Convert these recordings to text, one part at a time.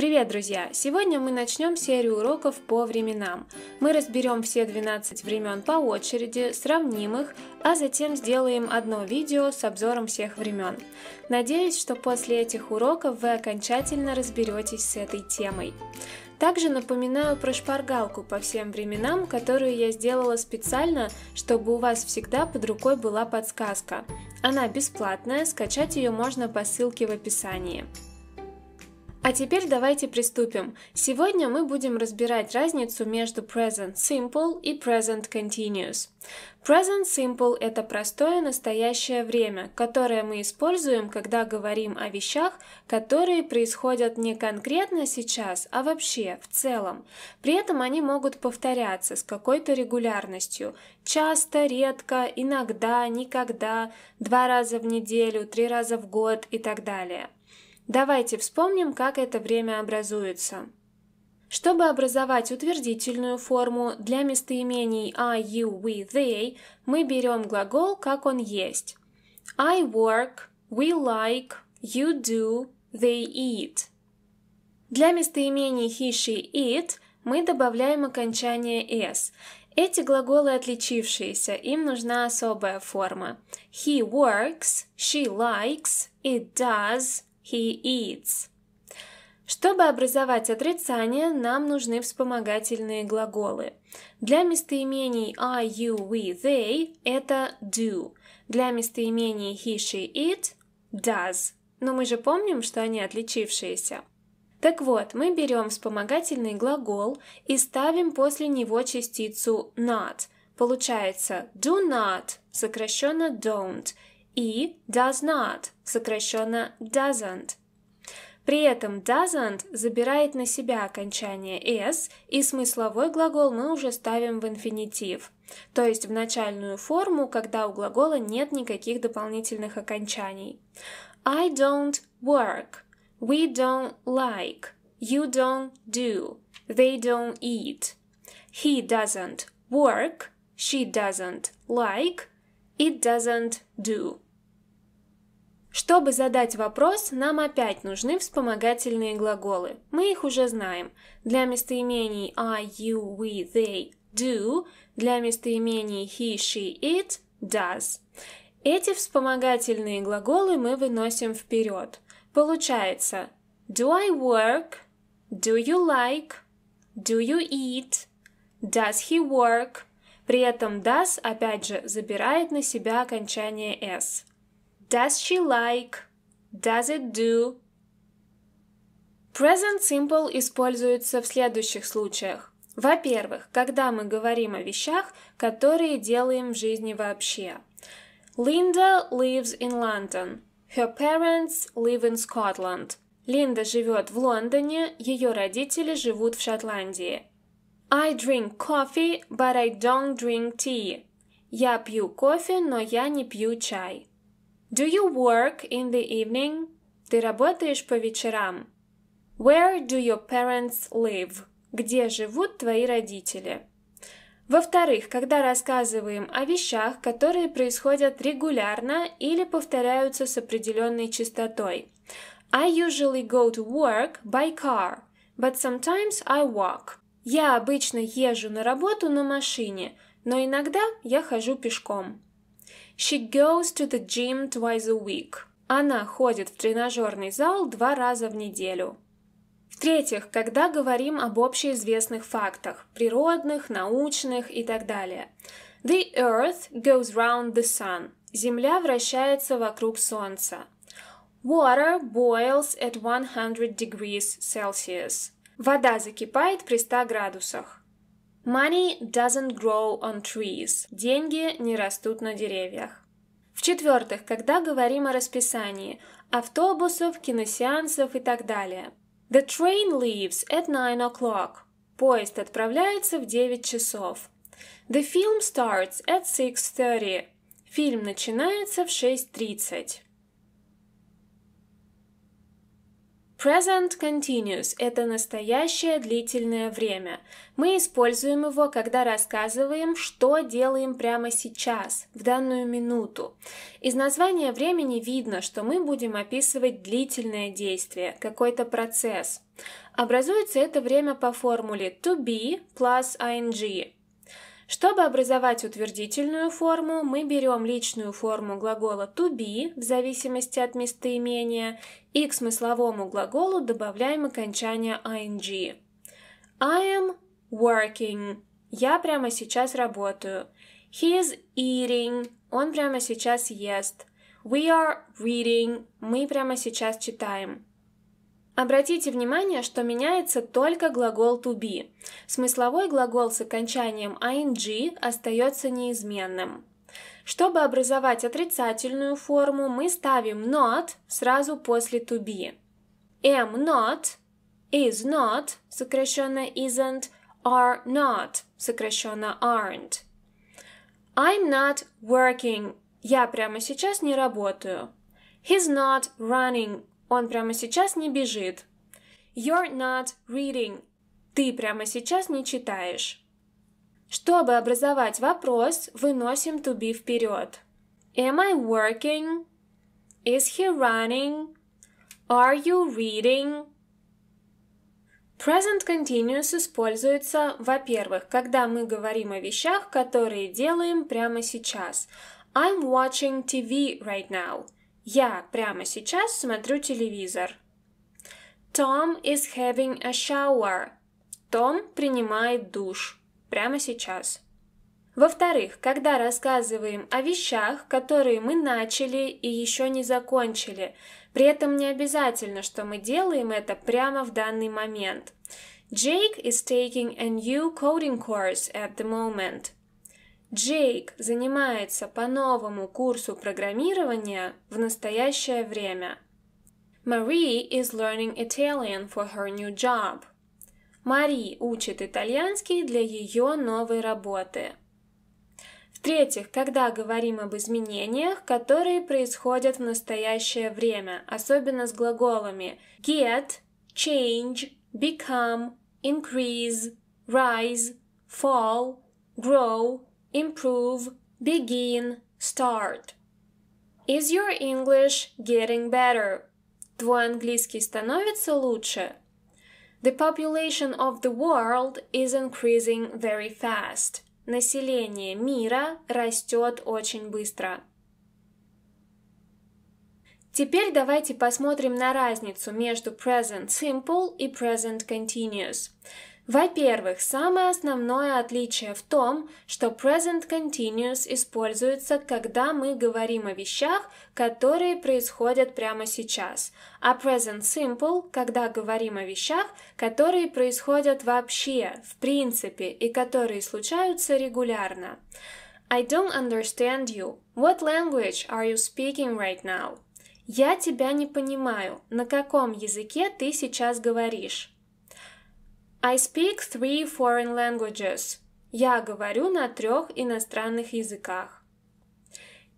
Привет, друзья! Сегодня мы начнем серию уроков по временам. Мы разберем все 12 времен по очереди, сравним их, а затем сделаем одно видео с обзором всех времен. Надеюсь, что после этих уроков вы окончательно разберетесь с этой темой. Также напоминаю про шпаргалку по всем временам, которую я сделала специально, чтобы у вас всегда под рукой была подсказка. Она бесплатная, скачать ее можно по ссылке в описании. А теперь давайте приступим. Сегодня мы будем разбирать разницу между present simple и present continuous. Present simple – это простое настоящее время, которое мы используем, когда говорим о вещах, которые происходят не конкретно сейчас, а вообще, в целом. При этом они могут повторяться с какой-то регулярностью. Часто, редко, иногда, никогда, два раза в неделю, три раза в год и так далее. Давайте вспомним, как это время образуется. Чтобы образовать утвердительную форму для местоимений I, you, we, they, мы берем глагол, как он есть. I work, we like, you do, they eat. Для местоимений he, she, it мы добавляем окончание s. Эти глаголы отличившиеся, им нужна особая форма. He works, she likes, it does, He eats. Чтобы образовать отрицание, нам нужны вспомогательные глаголы. Для местоимений I, you, we, they это do. Для местоимений he, she, it does. Но мы же помним, что они отличившиеся. Так вот, мы берем вспомогательный глагол и ставим после него частицу not. Получается do not, сокращенно don't, и does not, сокращенно doesn't. При этом doesn't забирает на себя окончание s, и смысловой глагол мы уже ставим в инфинитив, то есть в начальную форму, когда у глагола нет никаких дополнительных окончаний. I don't work. We don't like. You don't do. They don't eat. He doesn't work. She doesn't like. It doesn't do. Чтобы задать вопрос, нам опять нужны вспомогательные глаголы. Мы их уже знаем. Для местоимений I, you, we, they – do, для местоимений he, she, it – does. Эти вспомогательные глаголы мы выносим вперед. Получается do I work, do you like, do you eat, does he work – при этом does, опять же, забирает на себя окончание s. Does she like? Does it do? Present simple используется в следующих случаях. Во-первых, когда мы говорим о вещах, которые делаем в жизни вообще. Linda lives in London. Her parents live in Scotland. Линда живет в Лондоне, ее родители живут в Шотландии. I drink coffee, but I don't drink tea. Я пью кофе, но я не пью чай. Do you work in the evening? Ты работаешь по вечерам. Where do your parents live? Где живут твои родители? Во-вторых, когда рассказываем о вещах, которые происходят регулярно или повторяются с определенной частотой. I usually go to work by car, but sometimes I walk. Я обычно езжу на работу на машине, но иногда я хожу пешком. She goes to the gym twice a week. Она ходит в тренажерный зал два раза в неделю. В-третьих, когда говорим об общеизвестных фактах, природных, научных и так далее. The Earth goes round the sun. Земля вращается вокруг Солнца. Water boils at 100 degrees Celsius. Вода закипает при 100 градусах. Money doesn't grow on trees. Деньги не растут на деревьях. В-четвертых, когда говорим о расписании автобусов, киносеансов и так далее. The train leaves at 9 o'clock. Поезд отправляется в 9 часов. The film starts at 6.30. Фильм начинается в 6.30. Present continuous – это настоящее длительное время. Мы используем его, когда рассказываем, что делаем прямо сейчас, в данную минуту. Из названия времени видно, что мы будем описывать длительное действие, какой-то процесс. Образуется это время по формуле to be plus ing чтобы образовать утвердительную форму, мы берем личную форму глагола to be в зависимости от местоимения и к смысловому глаголу добавляем окончание ing. I am working. Я прямо сейчас работаю. He is eating. Он прямо сейчас ест. We are reading. Мы прямо сейчас читаем. Обратите внимание, что меняется только глагол to be. Смысловой глагол с окончанием ing остается неизменным. Чтобы образовать отрицательную форму, мы ставим not сразу после to be. Am not, is not, сокращенно isn't, are not, сокращенно aren't. I'm not working. Я прямо сейчас не работаю. He's not running. Он прямо сейчас не бежит. You're not reading. Ты прямо сейчас не читаешь. Чтобы образовать вопрос, выносим to be вперед. Am I working? Is he running? Are you reading? Present continuous используется, во-первых, когда мы говорим о вещах, которые делаем прямо сейчас. I'm watching TV right now. Я прямо сейчас смотрю телевизор. Tom is having a shower. Том принимает душ. Прямо сейчас. Во-вторых, когда рассказываем о вещах, которые мы начали и еще не закончили, при этом не обязательно, что мы делаем это прямо в данный момент. Jake is taking a new coding course at the moment – Джейк занимается по новому курсу программирования в настоящее время. Marie is learning Italian for her new job. Мари учит итальянский для ее новой работы. В-третьих, когда говорим об изменениях, которые происходят в настоящее время, особенно с глаголами get, change, become, increase, rise, fall, grow, improve, begin, start. Is your English getting better? Твой английский становится лучше? The population of the world is increasing very fast. Население мира растет очень быстро. Теперь давайте посмотрим на разницу между present simple и present continuous. Во-первых, самое основное отличие в том, что present continuous используется, когда мы говорим о вещах, которые происходят прямо сейчас, а present simple, когда говорим о вещах, которые происходят вообще, в принципе, и которые случаются регулярно. I don't understand you. What language are you speaking right now? Я тебя не понимаю. На каком языке ты сейчас говоришь? I speak three foreign languages. Я говорю на трех иностранных языках.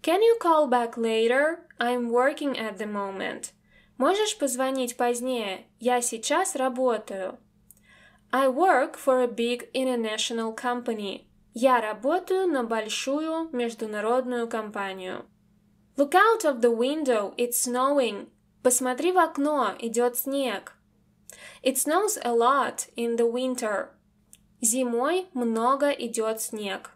Can you call back later? I'm working at the moment. Можешь позвонить позднее? Я сейчас работаю. I work for a big international company. Я работаю на большую международную компанию. Look out of the window, it's snowing. Посмотри в окно, идет снег. It snows a lot in the winter. Зимой много идет снег.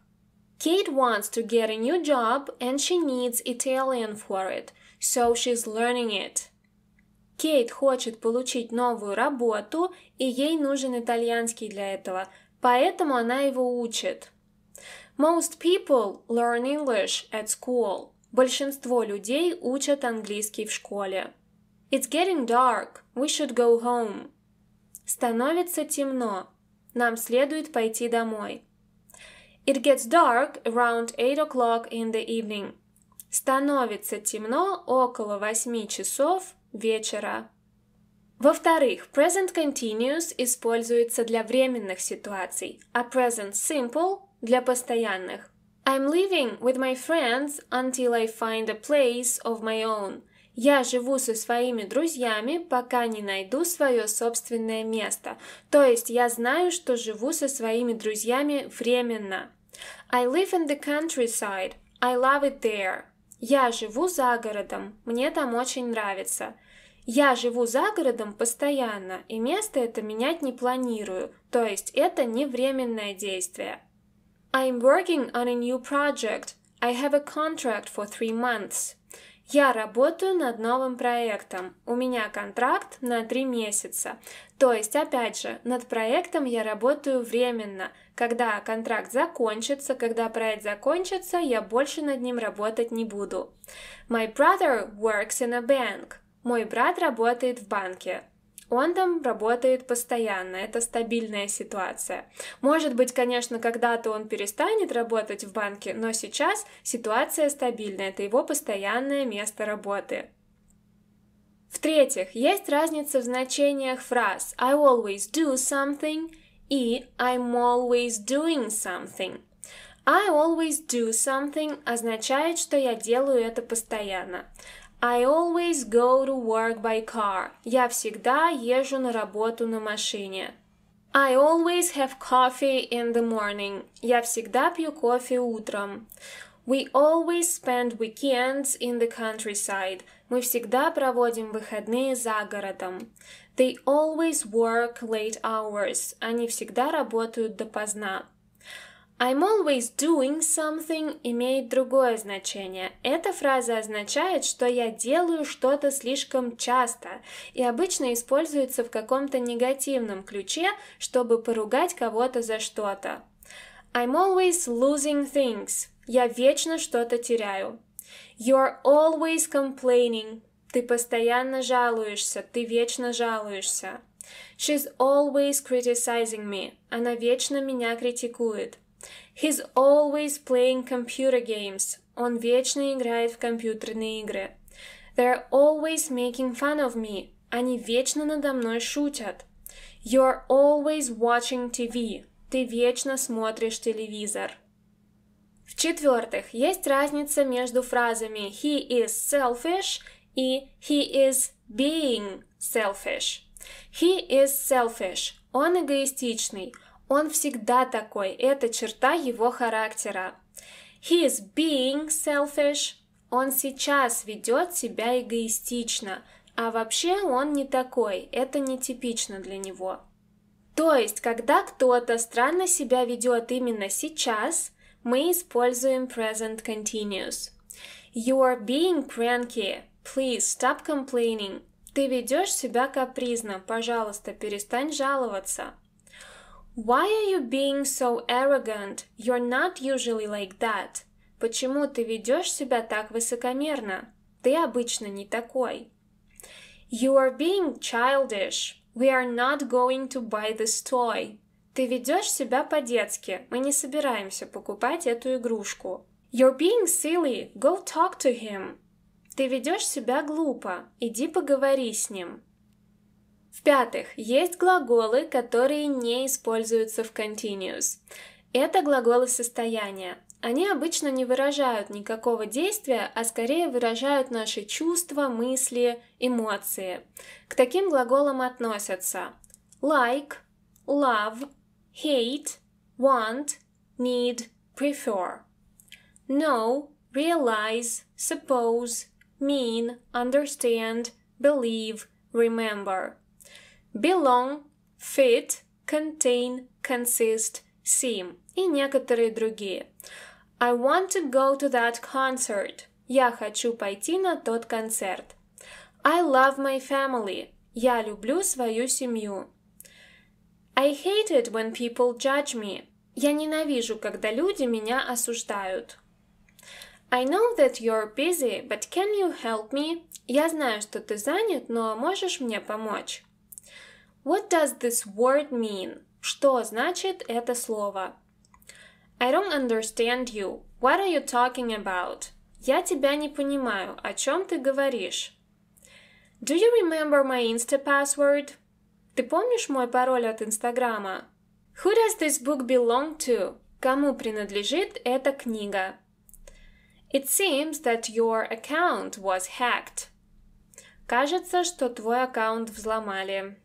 Kate wants to get a new job and she needs Italian for it, so she's learning it. Кейт хочет получить новую работу, и ей нужен итальянский для этого, поэтому она его учит. Most people learn English at school. Большинство людей учат английский в школе. It's getting dark. We should go home. Становится темно. Нам следует пойти домой. It gets dark around 8 o'clock in the evening. Становится темно около 8 часов вечера. Во-вторых, present continuous используется для временных ситуаций, а present simple – для постоянных. I'm living with my friends until I find a place of my own – Я живу со своими друзьями, пока не найду свое собственное место. То есть я знаю, что живу со своими друзьями временно. I live in the countryside. I love it there. Я живу за городом. Мне там очень нравится. Я живу за городом постоянно, и место это менять не планирую, то есть это не временное действие. I'm working on a new project. I have a contract for three months. Я работаю над новым проектом. У меня контракт на три месяца. То есть, опять же, над проектом я работаю временно. Когда контракт закончится, когда проект закончится, я больше над ним работать не буду. My brother works in a bank. Мой брат работает в банке. Он там работает постоянно, это стабильная ситуация. Может быть, конечно, когда-то он перестанет работать в банке, но сейчас ситуация стабильная, это его постоянное место работы. В-третьих, есть разница в значениях фраз «I always do something» и «I'm always doing something». I always do something означает, что я делаю это постоянно. I always go to work by car. Я всегда езжу на работу на машине. I always have coffee in the morning. Я всегда пью кофе утром. We always spend weekends in the countryside. Мы всегда проводим выходные за городом. They always work late hours. Они всегда работают допоздна. I'm always doing something имеет другое значение. Эта фраза означает, что я делаю что-то слишком часто и обычно используется в каком-то негативном ключе, чтобы поругать кого-то за что-то. I'm always losing things. Я вечно что-то теряю. You're always complaining. Ты постоянно жалуешься, ты вечно жалуешься. She's always criticizing me. Она вечно меня критикует. He's always playing computer games. Он вечно играет в компьютерные игры. They're always making fun of me. Они вечно надо мной шутят. You're always watching TV. Ты вечно смотришь телевизор. В-четвертых, есть разница между фразами «he is selfish» и «he is being selfish». «He is selfish» – он эгоистичный – он всегда такой, это черта его характера. He is being selfish. Он сейчас ведет себя эгоистично, а вообще он не такой, это нетипично для него. То есть, когда кто-то странно себя ведет именно сейчас, мы используем present continuous. You are being cranky. Please stop complaining. Ты ведешь себя капризно, пожалуйста, перестань жаловаться. Why are you being so arrogant? You're not usually like that. Почему ты ведешь себя так высокомерно? Ты обычно не такой. You are being childish. We are not going to buy this toy. Ты ведешь себя по-детски. Мы не собираемся покупать эту игрушку. You're being silly. Go talk to him. Ты ведешь себя глупо. Иди поговори с ним. В-пятых, есть глаголы, которые не используются в continuous. Это глаголы состояния. Они обычно не выражают никакого действия, а скорее выражают наши чувства, мысли, эмоции. К таким глаголам относятся like, love, hate, want, need, prefer. Know, realize, suppose, mean, understand, believe, remember – belong, fit, contain, consist, seem и некоторые другие. I want to go to that concert. Я хочу пойти на тот концерт. I love my family. Я люблю свою семью. I hate it when people judge me. Я ненавижу, когда люди меня осуждают. I know that you're busy, but can you help me? Я знаю, что ты занят, но можешь мне помочь? What does this word mean? Что значит это слово? I don't understand you. What are you talking about? Я тебя не понимаю. О чем ты говоришь? Do you remember my Insta password? Ты помнишь мой пароль от Инстаграма? Who does this book belong to? Кому принадлежит эта книга? It seems that your account was hacked. Кажется, что твой аккаунт взломали.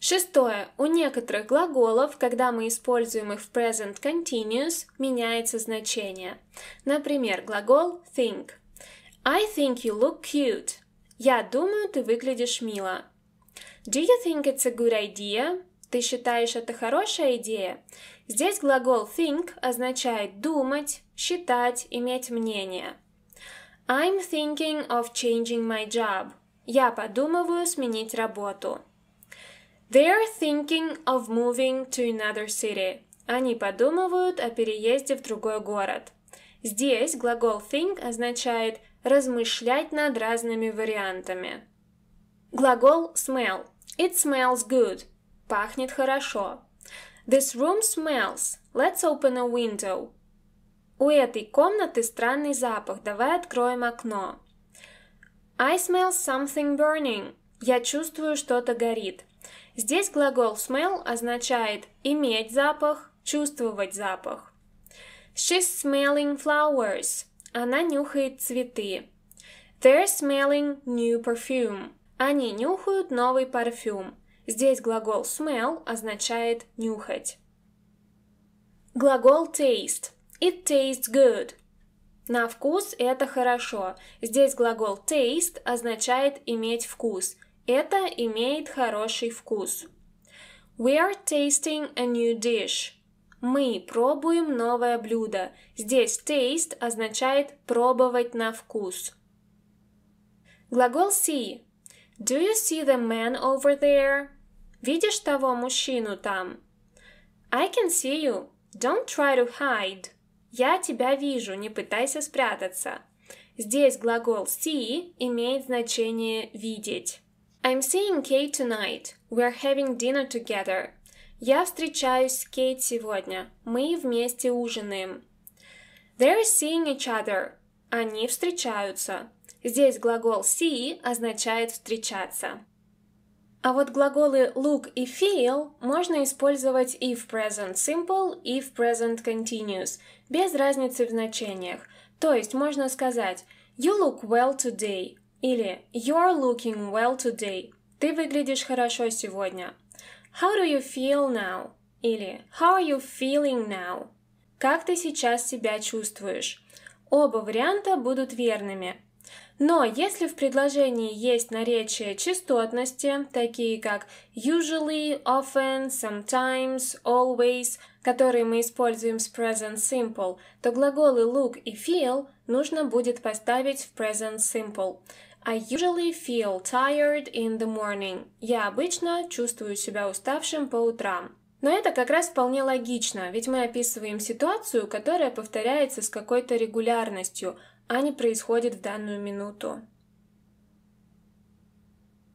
Шестое. У некоторых глаголов, когда мы используем их в present continuous, меняется значение. Например, глагол think. I think you look cute. Я думаю, ты выглядишь мило. Do you think it's a good idea? Ты считаешь это хорошая идея? Здесь глагол think означает думать, считать, иметь мнение. I'm thinking of changing my job. Я подумываю сменить работу. They are thinking of moving to another city. Они подумывают о переезде в другой город. Здесь глагол think означает размышлять над разными вариантами. Глагол smell. It smells good. Пахнет хорошо. This room smells. Let's open a window. У этой комнаты странный запах. Давай откроем окно. I smell something burning. Я чувствую, что-то горит. Здесь глагол smell означает иметь запах, чувствовать запах. She's smelling flowers. Она нюхает цветы. They're smelling new perfume. Они нюхают новый парфюм. Здесь глагол smell означает нюхать. Глагол taste. It tastes good. На вкус это хорошо. Здесь глагол taste означает иметь вкус. Это имеет хороший вкус. We are tasting a new dish. Мы пробуем новое блюдо. Здесь taste означает пробовать на вкус. Глагол see. Do you see the man over there? Видишь того мужчину там? I can see you. Don't try to hide. Я тебя вижу, не пытайся спрятаться. Здесь глагол see имеет значение видеть. I'm seeing Kate tonight. We're having dinner together. Я встречаюсь с Кейт сегодня. Мы вместе ужинаем. They're seeing each other. Они встречаются. Здесь глагол see означает встречаться. А вот глаголы look и feel можно использовать и в present simple, и в present continuous, без разницы в значениях. То есть можно сказать «You look well today», или You're looking well today. Ты выглядишь хорошо сегодня. How do you feel now? Или How are you feeling now? Как ты сейчас себя чувствуешь? Оба варианта будут верными. Но если в предложении есть наречия частотности, такие как usually, often, sometimes, always, которые мы используем с present simple, то глаголы look и feel нужно будет поставить в present simple. I а usually feel tired in the morning. Я обычно чувствую себя уставшим по утрам. Но это как раз вполне логично, ведь мы описываем ситуацию, которая повторяется с какой-то регулярностью, а не происходит в данную минуту.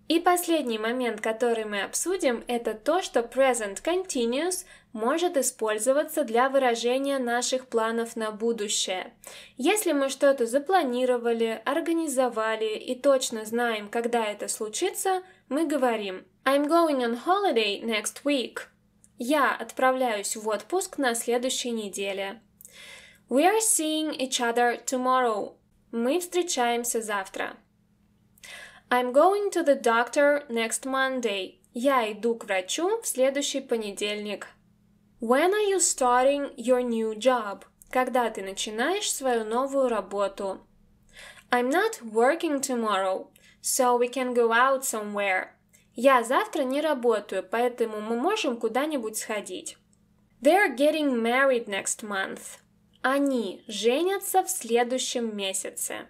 И последний момент, который мы обсудим, это то, что present continuous может использоваться для выражения наших планов на будущее. Если мы что-то запланировали, организовали и точно знаем, когда это случится, мы говорим I'm going on holiday next week. Я отправляюсь в отпуск на следующей неделе. We are seeing each other tomorrow. Мы встречаемся завтра. I'm going to the doctor next Monday. Я иду к врачу в следующий понедельник. When are you starting your new job? Когда ты начинаешь свою новую работу? I'm not working tomorrow, so we can go out somewhere. Я завтра не работаю, поэтому мы можем куда-нибудь сходить. They're getting married next month. Они женятся в следующем месяце.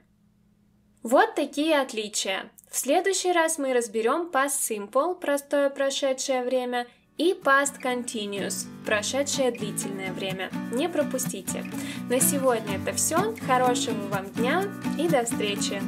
Вот такие отличия. В следующий раз мы разберем past simple, простое прошедшее время, и past continuous, прошедшее длительное время. Не пропустите. На сегодня это все. Хорошего вам дня и до встречи!